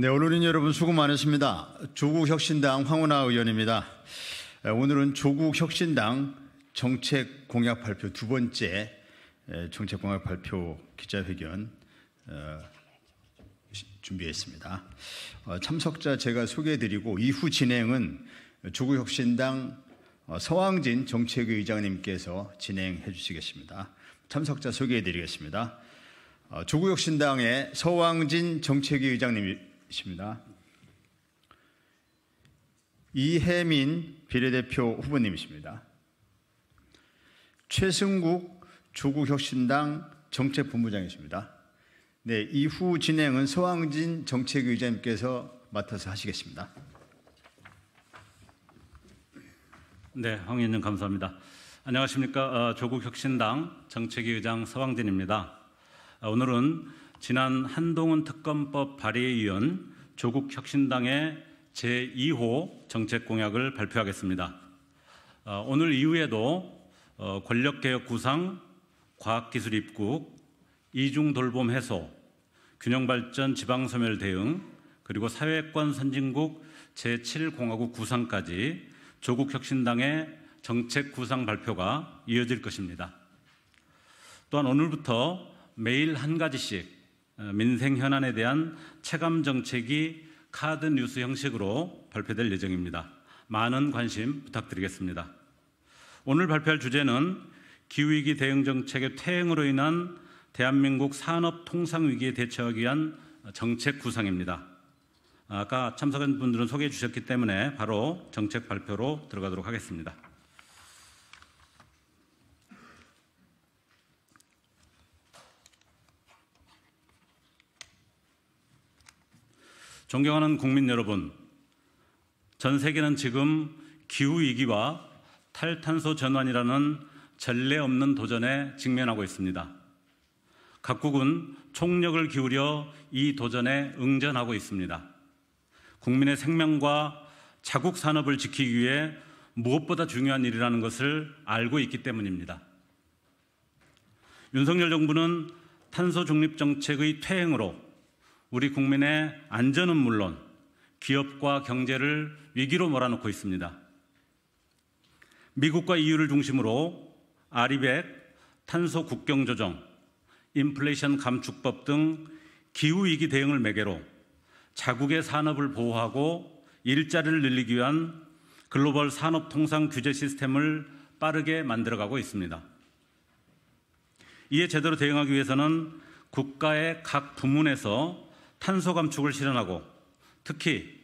네, 오늘은 여러분 수고 많으십니다. 조국혁신당 황운하 의원입니다. 오늘은 조국혁신당 정책 공약 발표 두 번째 정책 공약 발표 기자회견 어, 준비했습니다. 어, 참석자 제가 소개해드리고 이후 진행은 조국혁신당 어, 서황진 정책위 의장님께서 진행해 주시겠습니다. 참석자 소개해드리겠습니다. 조국혁신당의 서황진 정책위 의장님 말씀이십니다. 이혜민 비례대표 후보님이십니다. 최승국 조국혁신당 정책본부장이십니다. 네, 이후 진행은 서황진 정책위원장님께서 맡아서 하시겠습니다. 네, 황의원님 감사합니다. 안녕하십니까. 어, 조국혁신당 정책위의장 서황진입니다. 어, 오늘은 지난 한동훈 특검법 발의에 이은 조국 혁신당의 제2호 정책 공약을 발표하겠습니다. 어, 오늘 이후에도 어, 권력개혁 구상, 과학기술 입국, 이중 돌봄 해소, 균형 발전 지방 소멸 대응, 그리고 사회권 선진국 제7공화국 구상까지 조국 혁신당의 정책 구상 발표가 이어질 것입니다. 또한 오늘부터 매일 한 가지씩 어, 민생 현안에 대한 체감 정책이 카드 뉴스 형식으로 발표될 예정입니다. 많은 관심 부탁드리겠습니다. 오늘 발표할 주제는 기후위기 대응 정책의 퇴행으로 인한 대한민국 산업 통상 위기에 대처하기 위한 정책 구상입니다. 아까 참석한 분들은 소개해 주셨기 때문에 바로 정책 발표로 들어가도록 하겠습니다. 존경하는 국민 여러분, 전 세계는 지금 기후위기와 탈탄소 전환이라는 전례 없는 도전에 직면하고 있습니다. 각국은 총력을 기울여 이 도전에 응전하고 있습니다. 국민의 생명과 자국 산업을 지키기 위해 무엇보다 중요한 일이라는 것을 알고 있기 때문입니다. 윤석열 정부는 탄소 중립 정책의 퇴행으로 우리 국민의 안전은 물론 기업과 경제를 위기로 몰아넣고 있습니다. 미국과 EU를 중심으로 아리백, 탄소 국경 조정, 인플레이션 감축법 등 기후 위기 대응을 매개로 자국의 산업을 보호하고 일자리를 늘리기 위한 글로벌 산업 통상 규제 시스템을 빠르게 만들어가고 있습니다. 이에 제대로 대응하기 위해서는 국가의 각 부문에서 탄소 감축을 실현하고 특히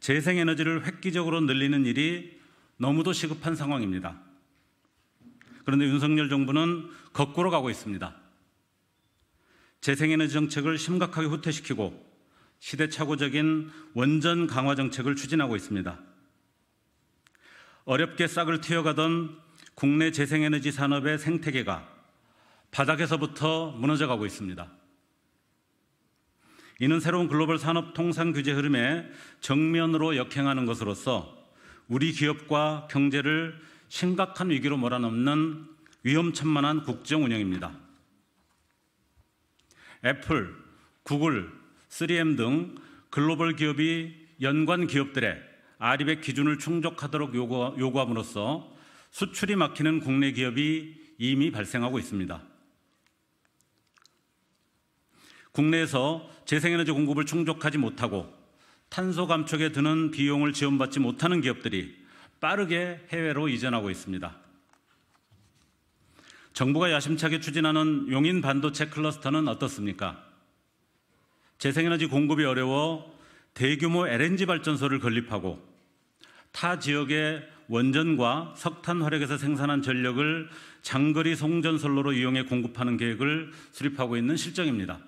재생에너지를 획기적으로 늘리는 일이 너무도 시급한 상황입니다. 그런데 윤석열 정부는 거꾸로 가고 있습니다. 재생에너지 정책을 심각하게 후퇴시키고 시대착오적인 원전 강화 정책을 추진하고 있습니다. 어렵게 싹을 튀어가던 국내 재생에너지 산업의 생태계가 바닥에서부터 무너져가고 있습니다. 이는 새로운 글로벌 산업 통상 규제 흐름에 정면으로 역행하는 것으로서 우리 기업과 경제를 심각한 위기로 몰아넣는 위험천만한 국정 운영입니다. 애플, 구글, 3M 등 글로벌 기업이 연관 기업들의 아리백 기준을 충족하도록 요구, 함으로써 수출이 막히는 국내 기업이 이미 발생하고 있습니다. 국내에서 재생에너지 공급을 충족하지 못하고 탄소 감축에 드는 비용을 지원받지 못하는 기업들이 빠르게 해외로 이전하고 있습니다. 정부가 야심차게 추진하는 용인 반도체 클러스터는 어떻습니까? 재생에너지 공급이 어려워 대규모 LNG 발전소를 건립하고 타 지역의 원전과 석탄 화력에서 생산한 전력을 장거리 송전선로로 이용해 공급하는 계획을 수립하고 있는 실정입니다.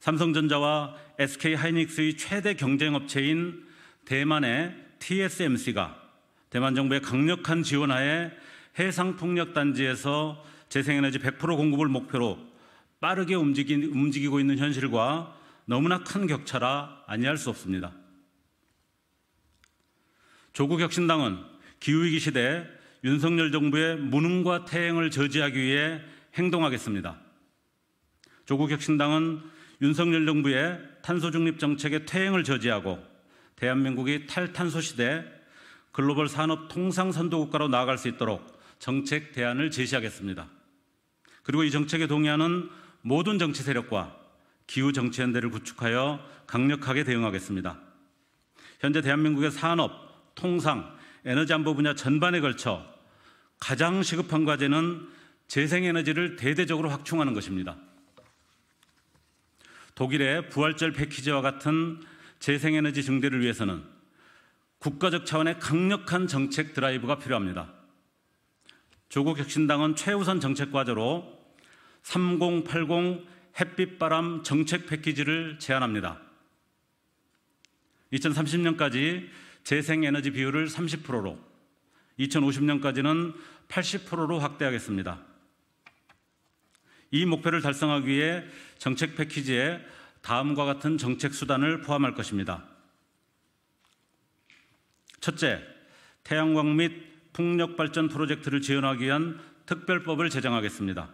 삼성전자와 SK 하이닉스의 최대 경쟁 업체인 대만의 TSMC가 대만 정부의 강력한 지원하에 해상 풍력 단지에서 재생에너지 100% 공급을 목표로 빠르게 움직이고 있는 현실과 너무나 큰 격차라 아니할 수 없습니다. 조국 혁신당은 기후위기 시대 윤석열 정부의 무능과 태행을 저지하기 위해 행동하겠습니다. 조국 혁신당은 윤석열 정부의 탄소 중립 정책의 퇴행을 저지하고 대한민국이 탈탄소 시대 글로벌 산업 통상 선도국가로 나아갈 수 있도록 정책 대안을 제시하겠습니다. 그리고 이 정책에 동의하는 모든 정치 세력과 기후 정치연대를 구축하여 강력하게 대응하겠습니다. 현재 대한민국의 산업, 통상, 에너지 안보 분야 전반에 걸쳐 가장 시급한 과제는 재생에너지를 대대적으로 확충하는 것입니다. 독일의 부활절 패키지와 같은 재생에너지 증대를 위해서는 국가적 차원의 강력한 정책 드라이브가 필요합니다. 조국 혁신당은 최우선 정책 과제로 3080 햇빛바람 정책 패키지를 제안합니다. 2030년까지 재생에너지 비율을 30%로, 2050년까지는 80%로 확대하겠습니다. 이 목표를 달성하기 위해 정책 패키지에 다음과 같은 정책 수단을 포함할 것입니다. 첫째, 태양광 및 풍력 발전 프로젝트를 지원하기 위한 특별법을 제정하겠습니다.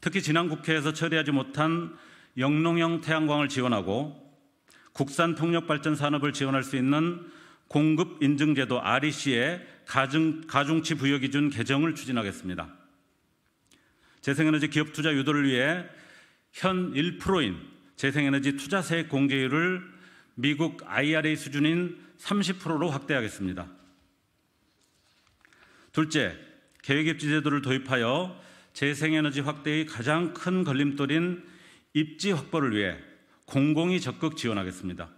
특히 지난 국회에서 처리하지 못한 영농형 태양광을 지원하고 국산 풍력 발전 산업을 지원할 수 있는 공급 인증제도 REC의 가중, 가중치 부여 기준 개정을 추진하겠습니다. 재생에너지 기업 투자 유도를 위해 현 1%인 재생에너지 투자세 공제율을 미국 IRA 수준인 30%로 확대하겠습니다. 둘째, 계획입지 제도를 도입하여 재생에너지 확대의 가장 큰 걸림돌인 입지 확보를 위해 공공이 적극 지원하겠습니다.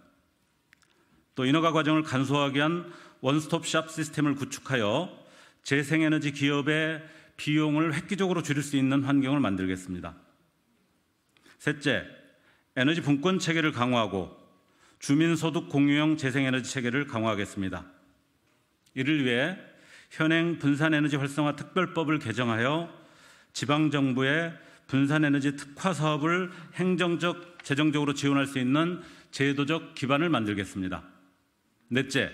또 인허가 과정을 간소화하기 위한 원스톱 샵 시스템을 구축하여 재생에너지 기업의 비용을 획기적으로 줄일 수 있는 환경을 만들겠습니다. 셋째, 에너지 분권 체계를 강화하고 주민소득 공유형 재생에너지 체계를 강화하겠습니다. 이를 위해 현행 분산에너지 활성화 특별법을 개정하여 지방정부의 분산에너지 특화 사업을 행정적, 재정적으로 지원할 수 있는 제도적 기반을 만들겠습니다. 넷째,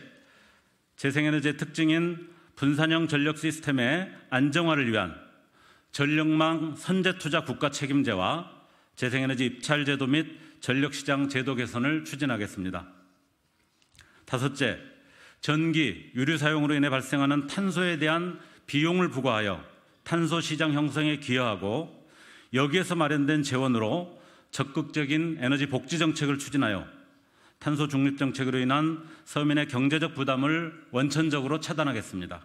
재생에너지의 특징인 분산형 전력 시스템의 안정화를 위한 전력망 선제 투자 국가 책임제와 재생에너지 입찰 제도 및 전력시장 제도 개선을 추진하겠습니다. 다섯째, 전기, 유류 사용으로 인해 발생하는 탄소에 대한 비용을 부과하여 탄소 시장 형성에 기여하고 여기에서 마련된 재원으로 적극적인 에너지 복지 정책을 추진하여 탄소 중립 정책으로 인한 서민의 경제적 부담을 원천적으로 차단하겠습니다.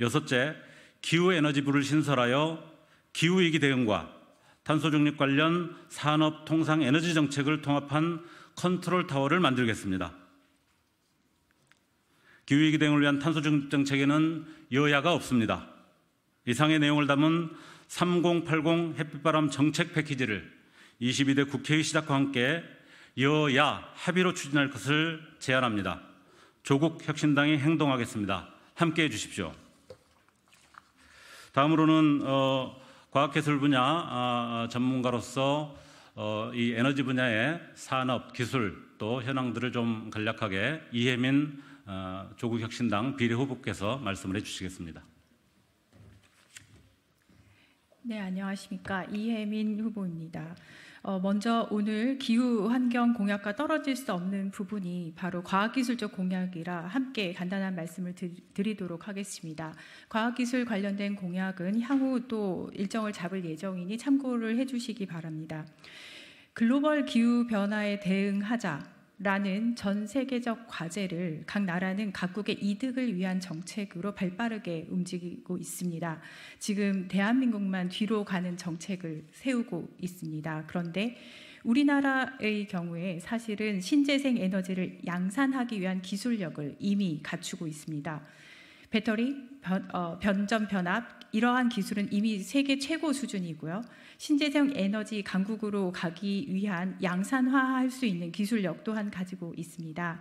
여섯째, 기후 에너지부를 신설하여 기후 위기 대응과 탄소 중립 관련 산업 통상 에너지 정책을 통합한 컨트롤 타워를 만들겠습니다. 기후 위기 대응을 위한 탄소 중립 정책에는 여야가 없습니다. 이상의 내용을 담은 3080 햇빛바람 정책 패키지를 22대 국회의 시작과 함께 여야 합의로 추진할 것을 제안합니다. 조국 혁신당이 행동하겠습니다. 함께해 주십시오. 다음으로는 어, 과학기술 분야 아, 아 전문가로서 어, 이 에너지 분야의 산업 기술 또 현황들을 좀 간략하게 이혜민 어, 조국 혁신당 비례 후보께서 말씀을 해주시겠습니다. 네 안녕하십니까 이혜민 후보입니다. 어, 먼저 오늘 기후 환경 공약과 떨어질 수 없는 부분이 바로 과학기술적 공약이라 함께 간단한 말씀을 드리도록 하겠습니다. 과학기술 관련된 공약은 향후 또 일정을 잡을 예정이니 참고를 해주시기 바랍니다. 글로벌 기후 변화에 대응하자 라는 전 세계적 과제를 각 나라는 각국의 이득을 위한 정책으로 발빠르게 움직이고 있습니다. 지금 대한민국만 뒤로 가는 정책을 세우고 있습니다. 그런데 우리나라의 경우에 사실은 신재생 에너지를 양산하기 위한 기술력을 이미 갖추고 있습니다. 배터리, 변, 어, 변전 변압, 이러한 기술은 이미 세계 최고 수준이고요. 신재생 에너지 강국으로 가기 위한 양산화할 수 있는 기술력 또한 가지고 있습니다.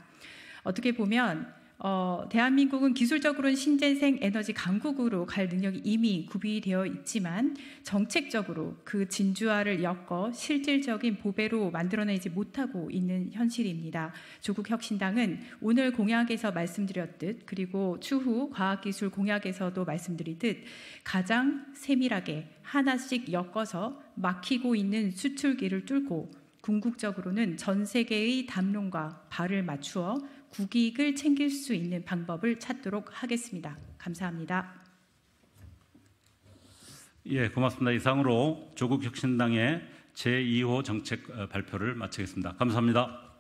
어떻게 보면 어, 대한민국은 기술적으로는 신재생 에너지 강국으로 갈 능력이 이미 구비되어 있지만 정책적으로 그 진주화를 엮어 실질적인 보배로 만들어내지 못하고 있는 현실입니다. 조국 혁신당은 오늘 공약에서 말씀드렸듯 그리고 추후 과학기술 공약에서도 말씀드리듯 가장 세밀하게 하나씩 엮어서 막히고 있는 수출기를 뚫고 궁극적으로는 전 세계의 담론과 발을 맞추어 국익을 챙길 수 있는 방법을 찾도록 하겠습니다. 감사합니다. 예, 고맙습니다. 이상으로 조국 혁신당의 제2호 정책 어, 발표를 마치겠습니다. 감사합니다.